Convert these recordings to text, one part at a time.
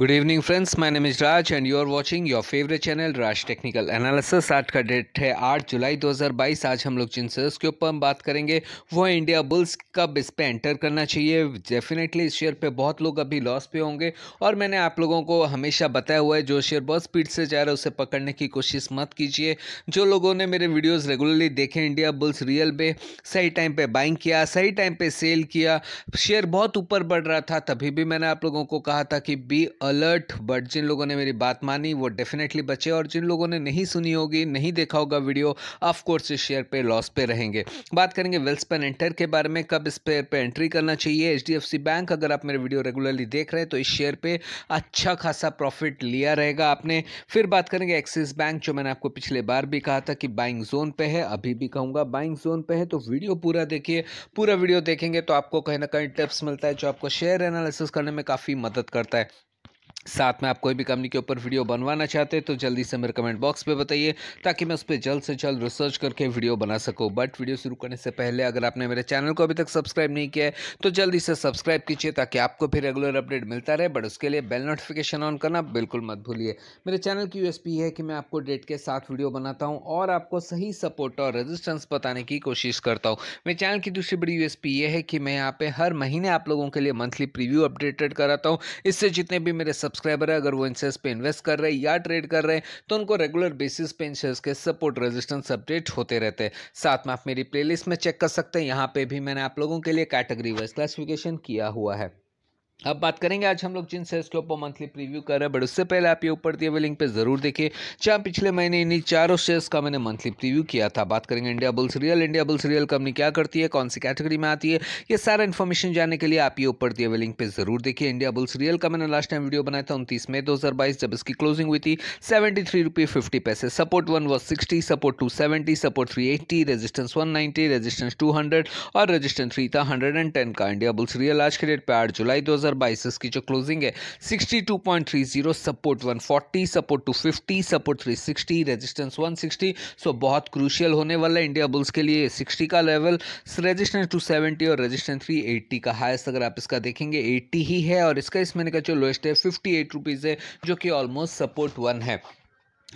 good evening friends my name is Raj and you are watching your favourite channel Raj Technical Analysis आज का date है 8 जुलाई 2022 आज हम लोग जिन शेयर्स के ऊपर हम बात करेंगे वो इंडिया बुल्स कब इस पर एंटर करना चाहिए डेफिनेटली इस शेयर पे बहुत लोग अभी लॉस पे होंगे और मैंने आप लोगों को हमेशा बताया हुआ है जो शेयर बहुत स्पीड से जा रहा है उसे पकड़ने की कोशिश मत कीजिए जो लोगों ने मेरे वीडियोज़ रेगुलरली देखे इंडिया बुल्स रियल पे सही टाइम पर बाइंग किया सही टाइम पर सेल किया शेयर बहुत ऊपर बढ़ रहा था तभी भी मैंने आप लोगों को कहा था कि बी अलर्ट बट जिन लोगों ने मेरी बात मानी वो डेफिनेटली बचे और जिन लोगों ने नहीं सुनी होगी नहीं देखा होगा वीडियो ऑफकोर्स इस शेयर पे लॉस पे रहेंगे बात करेंगे वेल्सपेन एंटर के बारे में कब इस पेयर पे एंट्री करना चाहिए एच बैंक अगर आप मेरे वीडियो रेगुलरली देख रहे हैं तो इस शेयर पर अच्छा खासा प्रॉफिट लिया रहेगा आपने फिर बात करेंगे एक्सिस बैंक जो मैंने आपको पिछले बार भी कहा था कि बाइंग जोन पर है अभी भी कहूँगा बाइंग जोन पर है तो वीडियो पूरा देखिए पूरा वीडियो देखेंगे तो आपको कहीं ना कहीं टिप्स मिलता है जो आपको शेयर एनालिसिस करने में काफ़ी मदद करता है साथ में आप कोई भी कंपनी के ऊपर वीडियो बनवाना चाहते हैं तो जल्दी से मेरे कमेंट बॉक्स पे बताइए ताकि मैं उस पर जल्द से जल्द रिसर्च करके वीडियो बना सकूं बट वीडियो शुरू करने से पहले अगर आपने मेरे चैनल को अभी तक सब्सक्राइब नहीं किया है तो जल्दी से सब्सक्राइब कीजिए ताकि आपको फिर रेगुलर अपडेट मिलता रहे बट उसके लिए बेल नोटिफिकेशन ऑन करना बिल्कुल मत भूलिए मेरे चैनल की यूएसपी है कि मैं आपको डेट के साथ वीडियो बनाता हूँ और आपको सही सपोर्ट और रजिस्टेंस बताने की कोशिश करता हूँ मेरे चैनल की दूसरी बड़ी यूएसपी ये है कि मैं यहाँ पर हर महीने आप लोगों के लिए मंथली प्रिव्यू अपडेटेड कराता हूँ इससे जितने भी मेरे सब्सक्राइबर है अगर वो इन शेयर्स पर इन्वेस्ट कर रहे हैं या ट्रेड कर रहे हैं तो उनको रेगुलर बेसिस पे इन शेयर्स के सपोर्ट रेजिस्टेंस अपडेट होते रहते हैं साथ में आप मेरी प्लेलिस्ट में चेक कर सकते हैं यहाँ पे भी मैंने आप लोगों के लिए कैटेगरी वाइज क्लासिफिकेशन किया हुआ है अब बात करेंगे आज हम लोग जिन शेयर्स के ऊपर मंथली प्रीव्यू कर रहे हैं बट उससे पहले आप ये ऊपर दिए हुए लिंक पे जरूर देखिए जहाँ पिछले महीने इन्हीं चारों शेयर्स का मैंने मंथली प्रीव्यू किया था बात करेंगे Indiabulls Real Indiabulls Real company क्या करती है कौन सी कैटेगरी में आती है ये सारा इन्फॉर्मेशन जानने के लिए आप ये ऊपर दिए हुए लिंक पर जरूर देखिए इंडिया बुल्स रियल का मैंने लास्ट टाइम वीडियो बनाया था उनतीस मई दो जब इसकी क्लोजिंग हुई थी सेवेंटी थ्री फिफ्टी पैसे support one was sixty support two seventy support three eighty resistance one ninety resistance two hundred और रजिस्टेंस थ्री था हंड्रेड एंड टेन का इंडिया बुल्स रियल आज के डेट पर आठ जुलाई दो सर बाईस इसकी जो क्लोजिंग है 62.30 support 140 support 250 support 360 resistance 160 so बहुत क्रूशियल होने वाला है इंडिया बुल्स के लिए 60 का लेवल रेजिस्टेंस 270 और रेजिस्टेंस 380 का हाईएस्ट अगर आप इसका देखेंगे 80 ही है और इसका इस महीने का जो लोएस्ट है फिफ्टी है जो कि ऑलमोस्ट सपोर्ट वन है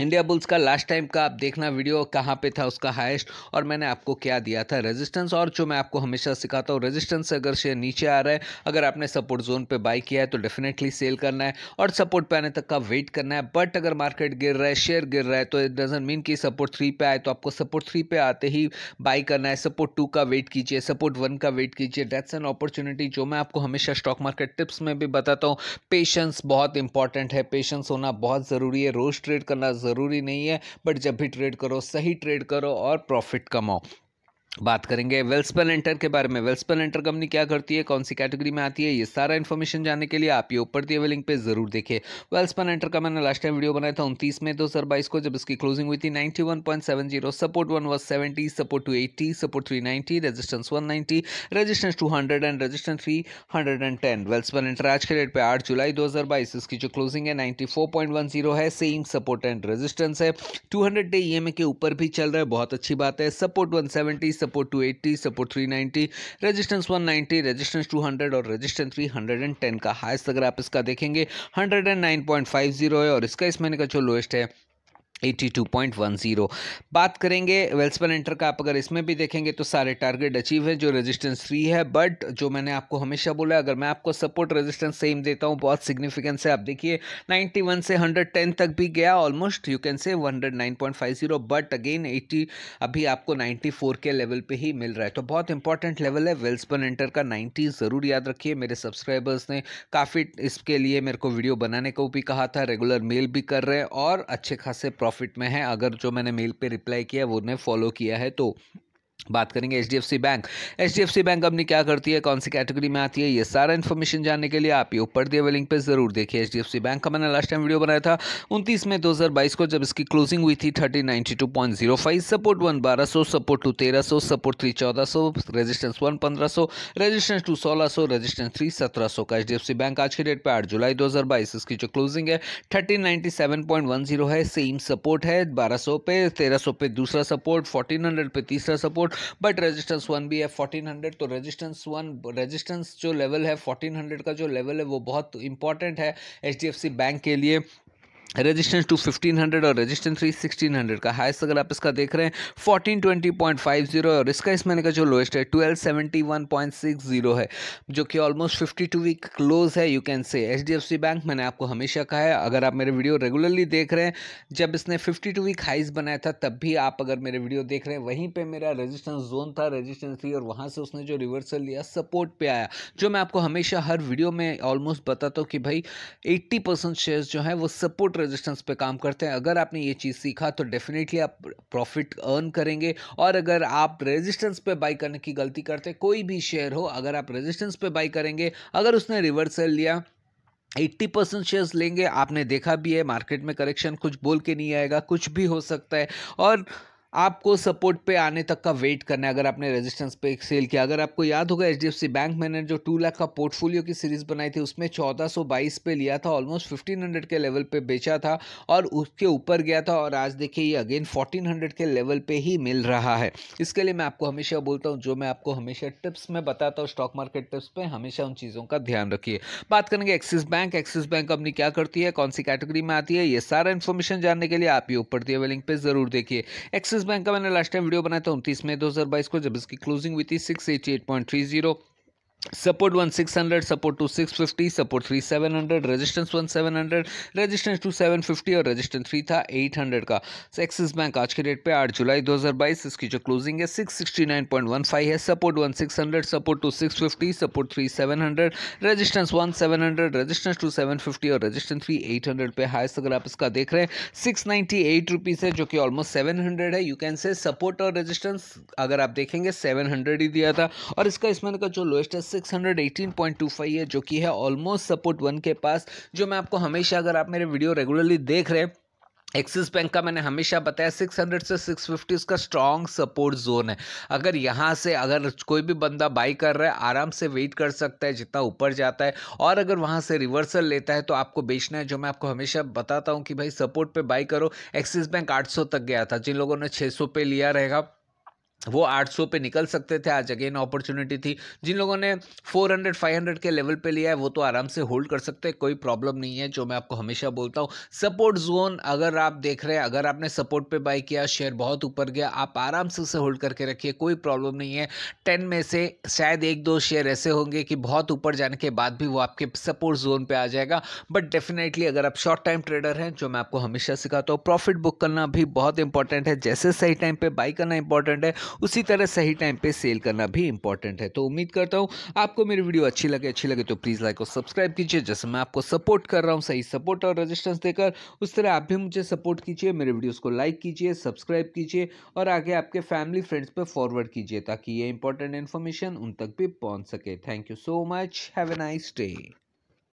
इंडिया बुल्स का लास्ट टाइम का आप देखना वीडियो कहाँ पे था उसका हाईएस्ट और मैंने आपको क्या दिया था रेजिस्टेंस और जो मैं आपको हमेशा सिखाता हूँ रेजिस्टेंस अगर शेयर नीचे आ रहा है अगर आपने सपोर्ट जोन पे बाई किया है तो डेफिनेटली सेल करना है और सपोर्ट पे आने तक का वेट करना है बट अगर मार्केट गिर रहा है शेयर गिर रहा है तो इट डजेंट मीन कि सपोर्ट थ्री पे आए तो आपको सपोर्ट थ्री पे आते ही बाई करना है सपोर्ट टू का वेट कीजिए सपोर्ट वन का वेट कीजिए डेट्स एन अपॉर्चुनिटी जो मैं आपको हमेशा स्टॉक मार्केट टिप्स में भी बताता हूँ पेशेंस बहुत इंपॉर्टेंट है पेशेंस होना बहुत ज़रूरी है रोज ट्रेड करना ज़रूरी नहीं है बट जब भी ट्रेड करो सही ट्रेड करो और प्रॉफिट कमाओ बात करेंगे वेल्सपन एंटर के बारे में वेल्सपन एंटर कंपनी क्या करती है कौन सी कैटेगरी में आती है ये सारा इन्फॉर्मेशन जानने के लिए आप ये ऊपर दिए हुए लिंक पे जरूर देखिए वेल्सपन एंटर का मैंने लास्ट टाइम वीडियो बनाया था उनतीस में दो हज़ार बाईस को जब इसकी क्लोजिंग हुई थी ninety one point seven zero support one was seventy support two eighty support three ninety resistance one ninety resistance two hundred and resistance three hundred and ten Welspun enter आज के डेट पर आठ जुलाई दो हज़ार बाईस इसकी जो क्लोजिंग है ninety four point one zero है सेम सपोर्ट एंड रजिस्टेंस है two hundred day E M A के ऊपर भी चल रहा है बहुत अच्छी बात है support one seventy support 280 support 390 resistance 190 resistance 200 और रेजिस्टेंस 310 का हाइस्ट अगर आप इसका देखेंगे 109.50 है और इसका इस महीने का जो लोएस्ट है 82.10 बात करेंगे वेल्सपन इंटर का आप अगर इसमें भी देखेंगे तो सारे टारगेट अचीव है जो रेजिस्टेंस फ्री है बट जो मैंने आपको हमेशा बोला अगर मैं आपको सपोर्ट रेजिस्टेंस सेम देता हूँ बहुत सिग्निफिकेंस है आप देखिए 91 से 110 तक भी गया ऑलमोस्ट यू कैन से 109.50 बट अगेन 80 अभी आपको 94 के लेवल पर ही मिल रहा है तो बहुत इंपॉर्टेंट लेवल है वेल्सपन इंटर का नाइन्टी ज़रूर याद रखिए मेरे सब्सक्राइबर्स ने काफ़ी इसके लिए मेरे को वीडियो बनाने को भी कहा था रेगुलर मेल भी कर रहे हैं और अच्छे खासे प्रॉफिट में है अगर जो मैंने मेल पे रिप्लाई किया वो उन्हें फॉलो किया है तो बात करेंगे H D F C bank H D F C bank company क्या करती है कौन सी कैटेगरी में आती है ये सारा इन्फॉर्मेशन जानने के लिए आप ये ऊपर दिए हुए लिंक पे जरूर देखिए H D F C bank का मैंने लास्ट टाइम वीडियो बनाया था उनतीस में 2022 को जब इसकी क्लोजिंग हुई थी thirty ninety two point zero five support one बारह सौ सपोर्ट टू तेरह सौ सपोर्ट थ्री चौदह सौ रजिस्टेंस वन पंद्रह सौ रजिस्टेंस टू सोलह सौ रजिस्टेंस थ्री सत्रह सौ का H D F C bank आज के डेट पर आठ जुलाई दो हज़ार बाईस इसकी जो क्लोजिंग है thirteen ninety seven point one zero है सेम सपोर्ट है बारह सौ पे तेरह सौ पे दूसरा सपोर्ट फोर्टीन हंड्रेड पे तीसरा सपोर्ट बट रेजिस्टेंस वन भी है फोर्टीन हंड्रेड तो रेजिस्टेंस वन रेजिस्टेंस जो लेवल है फोर्टीन हंड्रेड का जो लेवल है वो बहुत इंपॉर्टेंट है H D F C bank के लिए रेजिस्टेंस टू फिफ्टीन हंड्रेड और रेजिस्टेंस थ्री सिक्सटीन हंड्रेड का हाइस्ट अगर आप इसका देख रहे हैं fourteen twenty point five zero और इसका इस महीने का जो लोएस्ट है twelve seventy one point six zero है जो कि almost fifty two week close है you can say H D F C bank मैंने आपको हमेशा कहा है अगर आप मेरे वीडियो रेगुलरली देख रहे हैं जब इसने फिफ्टी टू वीक हाइस बनाया था तब भी आप अगर मेरे वीडियो देख रहे हैं वहीं पर मेरा रजिस्टेंस जोन था रजिस्टेंस थ्री और वहाँ से उसने जो रिवर्सल लिया सपोर्ट पर आया जो मैं आपको हमेशा हर वीडियो में ऑलमोस्ट बताता हूँ कि भाई एट्टी परसेंट शेयर्स जो है वो सपोर्ट रेजिस्टेंस पे काम करते हैं अगर आपने ये चीज़ सीखा तो डेफिनेटली आप प्रॉफिट अर्न करेंगे और अगर आप रेजिस्टेंस पे बाई करने की गलती करते कोई भी शेयर हो अगर आप रेजिस्टेंस पे बाई करेंगे अगर उसने रिवर्सल लिया 80 परसेंट शेयर्स लेंगे आपने देखा भी है मार्केट में करेक्शन कुछ बोल के नहीं आएगा कुछ भी हो सकता है और आपको सपोर्ट पे आने तक का वेट करना है अगर आपने रेजिस्टेंस पे सेल किया अगर आपको याद होगा एच बैंक मैंने जो टू लाख का पोर्टफोलियो की सीरीज़ बनाई थी उसमें चौदह सौ बाईस पे लिया था ऑलमोस्ट फिफ्टीन हंड्रेड के लेवल पे बेचा था और उसके ऊपर गया था और आज देखिए ये अगेन फोर्टीन हंड्रेड के लेवल पे ही मिल रहा है इसके लिए मैं आपको हमेशा बोलता हूँ जो मैं आपको हमेशा टिप्स में बताता हूँ स्टॉक मार्केट टिप्स पर हमेशा उन चीज़ों का ध्यान रखिए बात करेंगे Axis bank Axis bank company क्या करती है कौन सी कैटेगरी में आती है ये सारा इन्फॉर्मेशन जानने के लिए आप ये ऊपर दिए हुए लिंक पर ज़रूर देखिए एक्सिस बैंक का मैंने लास्ट टाइम वीडियो बनाया था उनतीस मई बाईस को जब इसकी क्लोजिंग हुई थी six eighty eight point three zero support one six hundred support two six fifty support three seven hundred resistance one seven hundred resistance two seven fifty और रजिस्टेंस थ्री था एट हंड्रेड का Axis bank आज के date पे आठ जुलाई दो हज़ार बाईस इसकी जो क्लोजिंग है six sixty nine point one five है support one six hundred support two six fifty support three seven hundred resistance one seven hundred resistance two seven fifty और रजिस्टेंस थ्री एट हंड्रेड पे highest अगर आप इसका देख रहे हैं six ninety eight rupees है जो कि ऑलमोस्ट सेवन हंड्रेड है यू कैन से सपोर्ट और रजिस्टेंस अगर आप देखेंगे सेवन हंड्रेड ही दिया था और इसका इसमें का जो लोएस्ट है 618.25 है जो कि है ऑलमोस्ट सपोर्ट वन के पास जो मैं आपको हमेशा अगर आप मेरे वीडियो रेगुलरली देख रहे हैं एक्सिस बैंक का मैंने हमेशा बताया 600 से 650 फिफ्टी उसका स्ट्रॉन्ग सपोर्ट जोन है अगर यहाँ से अगर कोई भी बंदा बाई कर रहा है आराम से वेट कर सकता है जितना ऊपर जाता है और अगर वहाँ से रिवर्सल लेता है तो आपको बेचना है जो मैं आपको हमेशा बताता हूँ कि भाई सपोर्ट पे बाई करो एक्सिस बैंक 800 तक गया था जिन लोगों ने छः पे लिया रहेगा वो 800 पे निकल सकते थे आज अगेन अपॉर्चुनिटी थी जिन लोगों ने 400 500 के लेवल पे लिया है वो तो आराम से होल्ड कर सकते हैं कोई प्रॉब्लम नहीं है जो मैं आपको हमेशा बोलता हूँ सपोर्ट जोन अगर आप देख रहे हैं अगर आपने सपोर्ट पे बाई किया शेयर बहुत ऊपर गया आप आराम से उसे होल्ड करके रखिए कोई प्रॉब्लम नहीं है टेन में से शायद एक दो शेयर ऐसे होंगे कि बहुत ऊपर जाने के बाद भी वो आपके सपोर्ट जोन पर आ जाएगा बट डेफिनेटली अगर आप शॉर्ट टाइम ट्रेडर हैं जो मैं आपको हमेशा सिखाता हूँ प्रॉफिट बुक करना भी बहुत इंपॉर्टेंट है जैसे सही टाइम पर बाई करना इंपॉर्टेंट है उसी तरह सही टाइम पे सेल करना भी इंपॉर्टेंट है तो उम्मीद करता हूँ आपको मेरी वीडियो अच्छी लगे अच्छी लगे तो प्लीज़ लाइक और सब्सक्राइब कीजिए जैसे मैं आपको सपोर्ट कर रहा हूँ सही सपोर्ट और रजिस्टेंस देकर उस तरह आप भी मुझे सपोर्ट कीजिए मेरे वीडियोज़ को लाइक कीजिए सब्सक्राइब कीजिए और आगे आपके फैमिली फ्रेंड्स पर फॉरवर्ड कीजिए ताकि ये इंपॉर्टेंट इन्फॉर्मेशन उन तक भी पहुँच सके thank you so much have a nice day